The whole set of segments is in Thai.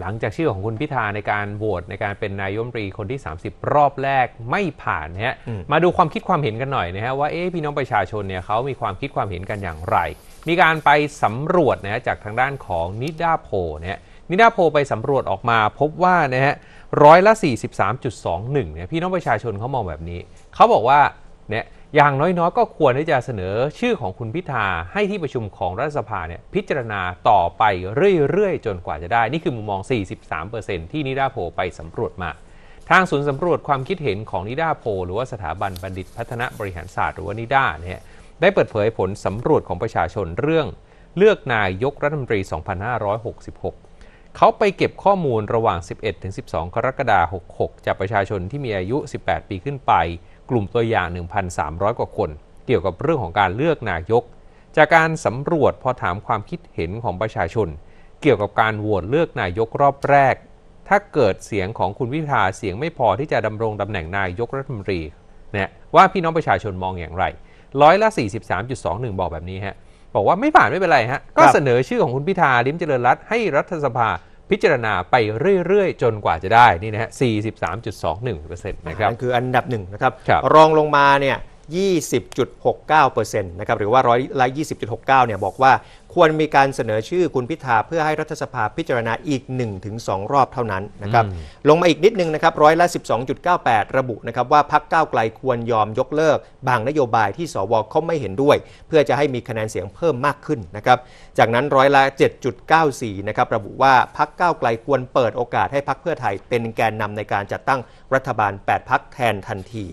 หลังจากชื่อของคุณพิธาในการโหวตในการเป็นนายมรีคนที่ 30 รอบแรกไม่ผ่านนะฮะมาดูความคิดความเห็นกันหน่อยนะฮะว่าเอ๊พี่น้องประชาชนเนี่ยเขามีความคิดความเห็นกันอย่างไร มีการไปสำรวจนะฮะจากทางด้านของนิดาโพนะฮะนิดาโพไปสำรวจออกมาพบว่านะฮะร้อยละ43.21เนี่ยพี่น้องประชาชนเขามองแบบนี้ เขาบอกว่าเนี่ยอย่างน้อยๆก็ควรที่จะเสนอชื่อของคุณพิธา ให้ที่ประชุมของรัฐสภาเนี่ยพิจารณาต่อไปเรื่อย ๆ จนกว่าจะได้ นี่คือมุมมอง 43%ที่นิดาโพไปสำรวจมา ทางศูนย์สำรวจความคิดเห็นของนิดาโพ หรือว่าสถาบันบัณฑิตพัฒนาบริหารศาสตร์หรือว่านิดาเนี่ยได้เปิดเผยผลสำรวจของประชาชนเรื่อง เลือกนายกรัฐมนตรี 2566 เขาไปเก็บข้อมูลระหว่าง 11 12 กรกฎาคม 66 จากประชาชนที่มีอายุ 18 ปีขึ้นไปกลุ่มตัวอย่าง 1,300 กว่าคน เกี่ยวกับเรื่องของการเลือกนายก จากการสำรวจพอถามความคิดเห็นของประชาชน เกี่ยวกับการโหวตเลือกนายกรอบแรก ถ้าเกิดเสียงของคุณวิทาเสียงไม่พอที่จะดำรงตำแหน่งนายกรัฐมนตรีนะว่าพี่น้องประชาชนมองอย่างไร ร้อยละ 43.21 บอกแบบนี้ฮะบอกว่าไม่ผ่านไม่เป็นไรฮะก็เสนอชื่อของคุณพิธาลิมเจริญรัตให้รัฐสภาพิจารณาไปเรื่อย ๆ จนกว่าจะได้ นี่นะฮะ 43.21%นะครับนั่นคืออันดับหนึ่งนะครับ รองลงมาเนี่ย20.69%นะครับ หรือว่าร้อยละ20.69 เนี่ยบอกว่า ควรมีการเสนอชื่อคุณพิธาเพื่อให้รัฐสภาพิจารณาอีก 1-2 รอบเท่านั้นนะครับ ลงมาอีกนิดนึงนะครับร้อยละ 12.98 ระบุนะครับว่าพักก้าวไกลควรยอมยกเลิก บางนโยบายที่สวเขาไม่เห็นด้วย เพื่อจะให้มีคะแนนเสียงเพิ่มมากขึ้นนะครับ จากนั้นร้อยละ7.94 นะครับระบุว่าพักก้าวไกลควรเปิดโอกาสให้พักเพื่อไทยเป็นแกนนำในการจัดตั้งรัฐบาล8พักแทนทันที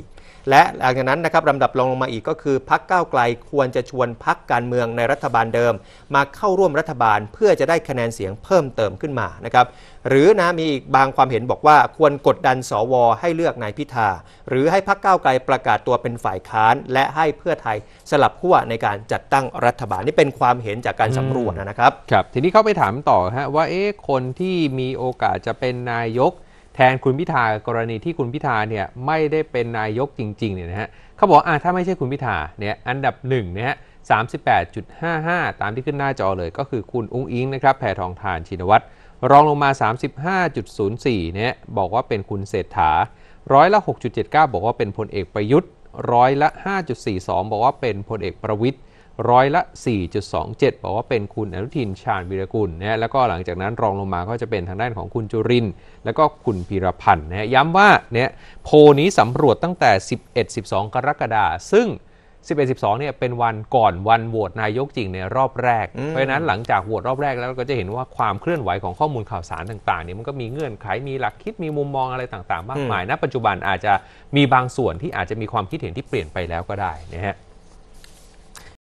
และหลังจากนั้นนะครับลำดับรองลงมาอีกก็คือพักก้าวไกลควรจะชวนพักการเมืองในรัฐบาลเดิม มาเข้าร่วมรัฐบาล เพื่อจะได้คะแนนเสียงเพิ่มเติมขึ้นมานะครับหรือนะมีอีกบางความเห็นบอกว่า ควรกดดันสวให้เลือกนายพิธาหรือให้พักก้าวไกลประกาศตัวเป็นฝ่ายค้าน และให้เพื่อไทยสลับขั้วในการจัดตั้งรัฐบาลนี่เป็นความเห็นจากการสำรวจนะครับครับ ทีนี้เขาไปถามต่อฮะว่าเอ๊ะคนที่มีโอกาสจะเป็นนายกแทนคุณพิธากรณีที่คุณพิธาเนี่ยไม่ได้เป็นนายกจริงๆเนี่ยนะฮะเขาบอกอ่าถ้าไม่ใช่คุณพิธาเนี่ยอันดับ 1นึ่ะฮะ 38.55 ตามที่ขึ้นหน้าจอเลยก็คือคุณอุ้งอิงนะครับแผ่ทองทานชินวัตรรองลงมา 35.04เนี่ยบอกว่าเป็นคุณเศรษฐาร้อยละ6.79 บอกว่าเป็นพลเอกประยุทธ์ร้อยละ5.42 บอกว่าเป็นพลเอกประวิทย์ร้อยละ 4.27 บอกว่าเป็นคุณอนุทินชาญวีรกุลนะแล้วก็หลังจากนั้นรองลงมาก็จะเป็นทางด้านของคุณจุรินแล้วก็คุณพีรพันธ์นะย้ำว่าเนี่ยโพนี้สำรวจตั้งแต่ 11-12 กรกฎาคม ซึ่ง 11-12 เนี่ยเป็นวันก่อนวันโหวตนายกจริงในรอบแรก เพราะะนั้นหลังจากโหวตรอบแรกแล้วก็จะเห็นว่าความเคลื่อนไหวของข้อมูลข่าวสารต่างๆเนี่ยมันก็มีเงื่อนไข มีหลักคิด มีมุมมองอะไรต่างๆมากมาย ณ ปัจจุบันอาจจะมีบางส่วนที่อาจจะมีความคิดเห็นที่เปลี่ยนไปแล้วก็ได้นะฮะ